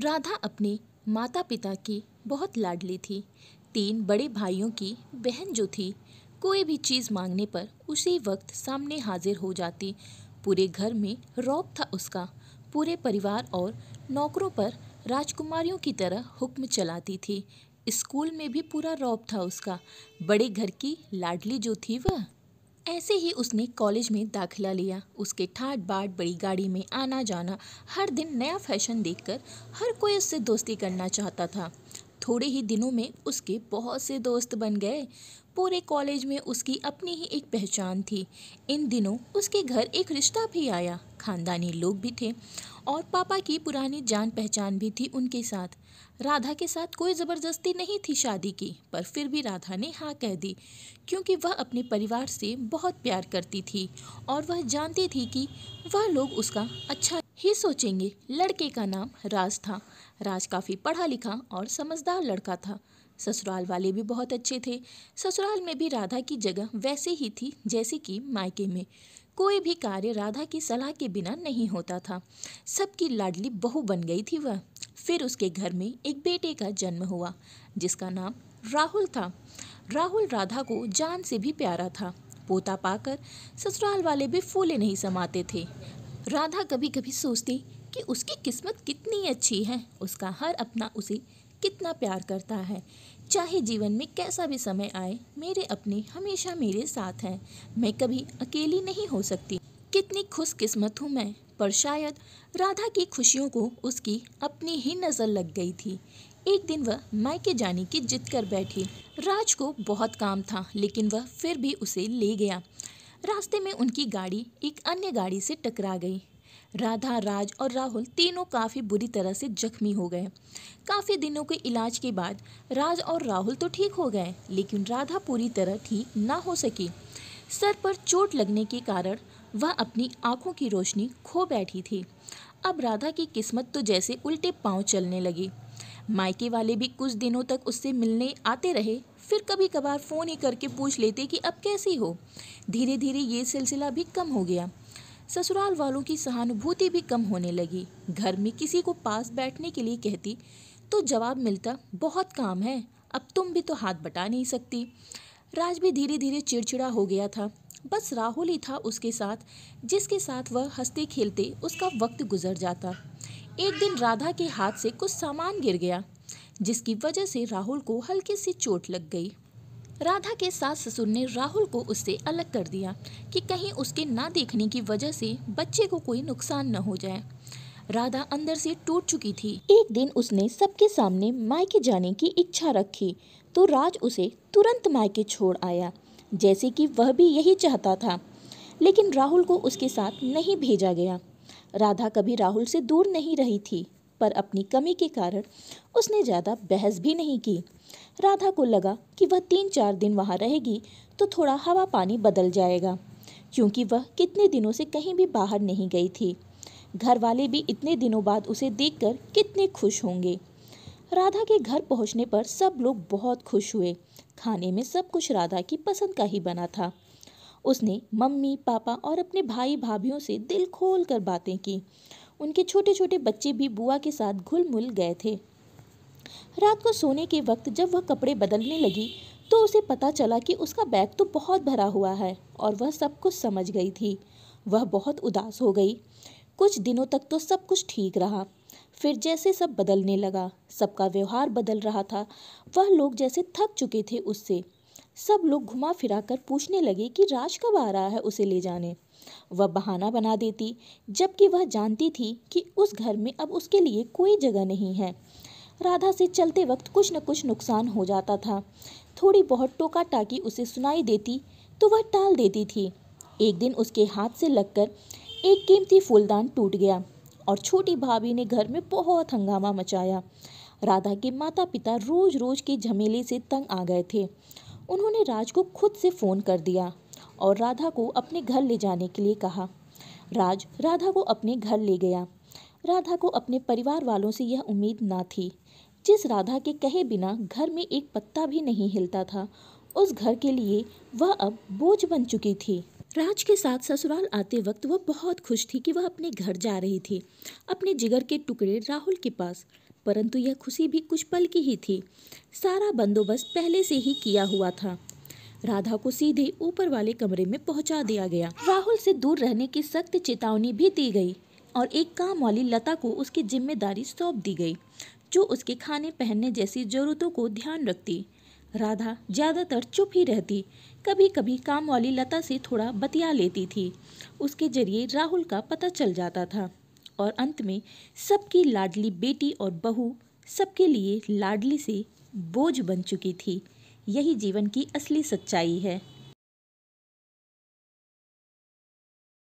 राधा अपने माता पिता की बहुत लाडली थी तीन बड़े भाइयों की बहन जो थी कोई भी चीज़ मांगने पर उसी वक्त सामने हाजिर हो जाती पूरे घर में रौब था उसका पूरे परिवार और नौकरों पर राजकुमारियों की तरह हुक्म चलाती थी स्कूल में भी पूरा रौब था उसका बड़े घर की लाडली जो थी वह ऐसे ही उसने कॉलेज में दाखिला लिया उसके ठाट बाट बड़ी गाड़ी में आना जाना हर दिन नया फैशन देखकर हर कोई उससे दोस्ती करना चाहता था थोड़े ही दिनों में उसके बहुत से दोस्त बन गए पूरे कॉलेज में उसकी अपनी ही एक पहचान थी इन दिनों उसके घर एक रिश्ता भी आया खानदानी लोग भी थे और पापा की पुरानी जान पहचान भी थी उनके साथ राधा के साथ कोई ज़बरदस्ती नहीं थी शादी की पर फिर भी राधा ने हाँ कह दी क्योंकि वह अपने परिवार से बहुत प्यार करती थी और वह जानती थी कि वह लोग उसका अच्छा ही सोचेंगे लड़के का नाम राज था राज काफ़ी पढ़ा लिखा और समझदार लड़का था ससुराल वाले भी बहुत अच्छे थे ससुराल में भी राधा की जगह वैसे ही थी जैसे कि मायके में कोई भी कार्य राधा की सलाह के बिना नहीं होता था सबकी लाडली बहू बन गई थी वह फिर उसके घर में एक बेटे का जन्म हुआ जिसका नाम राहुल था राहुल राधा को जान से भी प्यारा था पोता पाकर ससुराल वाले भी फूले नहीं समाते थे राधा कभी कभी सोचती कि उसकी किस्मत कितनी अच्छी है उसका हर अपना उसे कितना प्यार करता है चाहे जीवन में कैसा भी समय आए मेरे अपने हमेशा मेरे साथ हैं मैं कभी अकेली नहीं हो सकती कितनी खुशकिस्मत हूँ मैं पर शायद राधा की खुशियों को उसकी अपनी ही नज़र लग गई थी एक दिन वह मायके जाने की जिद कर बैठी राज को बहुत काम था लेकिन वह फिर भी उसे ले गया रास्ते में उनकी गाड़ी एक अन्य गाड़ी से टकरा गई राधा राज और राहुल तीनों काफ़ी बुरी तरह से जख्मी हो गए काफ़ी दिनों के इलाज के बाद राज और राहुल तो ठीक हो गए लेकिन राधा पूरी तरह ठीक ना हो सकी सर पर चोट लगने के कारण वह अपनी आंखों की रोशनी खो बैठी थी अब राधा की किस्मत तो जैसे उल्टे पांव चलने लगी मायके वाले भी कुछ दिनों तक उससे मिलने आते रहे फिर कभी कभार फ़ोन ही करके पूछ लेते कि अब कैसी हो धीरे धीरे ये सिलसिला भी कम हो गया ससुराल वालों की सहानुभूति भी कम होने लगी घर में किसी को पास बैठने के लिए कहती तो जवाब मिलता बहुत काम है अब तुम भी तो हाथ बटा नहीं सकती राज भी धीरे धीरे चिड़चिड़ा हो गया था बस राहुल ही था उसके साथ जिसके साथ वह हंसते खेलते उसका वक्त गुजर जाता एक दिन राधा के हाथ से कुछ सामान गिर गया जिसकी वजह से राहुल को हल्की सी चोट लग गई राधा के सास ससुर ने राहुल को उससे अलग कर दिया कि कहीं उसके ना देखने की वजह से बच्चे को कोई नुकसान न हो जाए राधा अंदर से टूट चुकी थी एक दिन उसने सबके सामने मायके जाने की इच्छा रखी तो राज उसे तुरंत मायके छोड़ आया जैसे कि वह भी यही चाहता था लेकिन राहुल को उसके साथ नहीं भेजा गया राधा कभी राहुल से दूर नहीं रही थी पर अपनी कमी के कारण उसने ज़्यादा बहस भी नहीं की राधा को लगा कि वह तीन चार दिन वहाँ रहेगी तो थोड़ा हवा पानी बदल जाएगा क्योंकि वह कितने दिनों से कहीं भी बाहर नहीं गई थी घर वाले भी इतने दिनों बाद उसे देख कितने खुश होंगे राधा के घर पहुंचने पर सब लोग बहुत खुश हुए खाने में सब कुछ राधा की पसंद का ही बना था उसने मम्मी पापा और अपने भाई भाभीियों से दिल खोल कर बातें की उनके छोटे छोटे बच्चे भी बुआ के साथ घुल मुल गए थे रात को सोने के वक्त जब वह कपड़े बदलने लगी तो उसे पता चला कि उसका बैग तो बहुत भरा हुआ है और वह सब कुछ समझ गई थी वह बहुत उदास हो गई कुछ दिनों तक तो सब कुछ ठीक रहा फिर जैसे सब बदलने लगा सबका व्यवहार बदल रहा था वह लोग जैसे थक चुके थे उससे सब लोग घुमा फिरा कर पूछने लगे कि राज कब आ रहा है उसे ले जाने वह बहाना बना देती जबकि वह जानती थी कि उस घर में अब उसके लिए कोई जगह नहीं है राधा से चलते वक्त कुछ न कुछ नुकसान हो जाता था थोड़ी बहुत टोका टाकी उसे सुनाई देती तो वह टाल देती थी एक दिन उसके हाथ से लगकर एक कीमती फूलदान टूट गया और छोटी भाभी ने घर में बहुत हंगामा मचाया राधा के माता पिता रोज रोज के झमेले से तंग आ गए थे उन्होंने राज को खुद से फ़ोन कर दिया और राधा को अपने घर ले जाने के लिए कहा राज राधा को अपने घर ले गया राधा को अपने परिवार वालों से यह उम्मीद ना थी जिस राधा के कहे बिना घर में एक पत्ता भी नहीं हिलता था उस घर के लिए वह अब बोझ बन चुकी थी राज के साथ ससुराल आते वक्त वह बहुत खुश थी कि वह अपने घर जा रही थी अपने जिगर के टुकड़े राहुल के पास परंतु यह खुशी भी कुछ पल की ही थी सारा बंदोबस्त पहले से ही किया हुआ था राधा को सीधे ऊपर वाले कमरे में पहुंचा दिया गया राहुल से दूर रहने की सख्त चेतावनी भी दी गई और एक काम वाली लता को उसकी जिम्मेदारी सौंप दी गई जो उसके खाने पहनने जैसी ज़रूरतों को ध्यान रखती राधा ज़्यादातर चुप ही रहती कभी कभी काम वाली लता से थोड़ा बतिया लेती थी उसके जरिए राहुल का पता चल जाता था और अंत में सबकी लाडली बेटी और बहू सबके लिए लाडली से बोझ बन चुकी थी यही जीवन की असली सच्चाई है